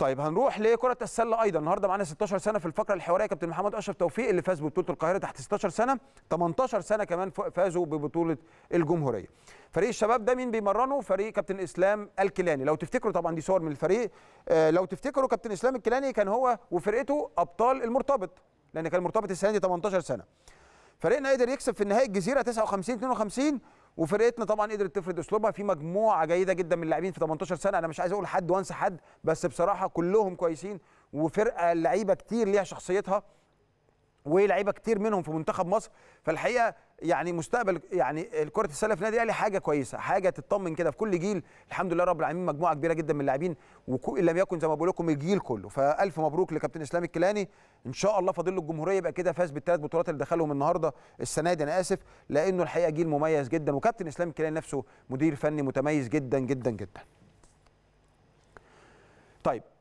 طيب هنروح لكره السله ايضا النهارده معانا 16 سنه في الفقره الحواريه كابتن محمد اشرف توفيق اللي فاز ببطوله القاهره تحت 16 سنه 18 سنه كمان فازوا ببطوله الجمهوريه فريق الشباب ده مين بيمرنه فريق كابتن اسلام الكيلاني لو تفتكروا طبعا دي صور من الفريق آه لو تفتكروا كابتن اسلام الكيلاني كان هو وفرقته ابطال المرتبط لان كان المرتبط السنه دي 18 سنه فريقنا قدر يكسب في النهائي الجزيره 59 52 وفرقتنا طبعا قدرت تفرض اسلوبها في مجموعه جيده جدا من اللاعبين في 18 سنه انا مش عايز اقول حد وانسى حد بس بصراحه كلهم كويسين وفرقه لعيبه كتير ليها شخصيتها ولعيبه كتير منهم في منتخب مصر فالحقيقه يعني مستقبل يعني كره السله في النادي الاهلي حاجه كويسه حاجه تطمن كده في كل جيل الحمد لله رب العالمين مجموعه كبيره جدا من اللاعبين وان لم يكن زي ما بقول لكم الجيل كله فالف مبروك لكابتن اسلام الكيلاني ان شاء الله فاضل له الجمهوريه يبقى كده فاز بالثلاث بطولات اللي دخلهم النهارده السنه دي انا اسف لانه الحقيقه جيل مميز جدا وكابتن اسلام الكيلاني نفسه مدير فني متميز جدا جدا جدا طيب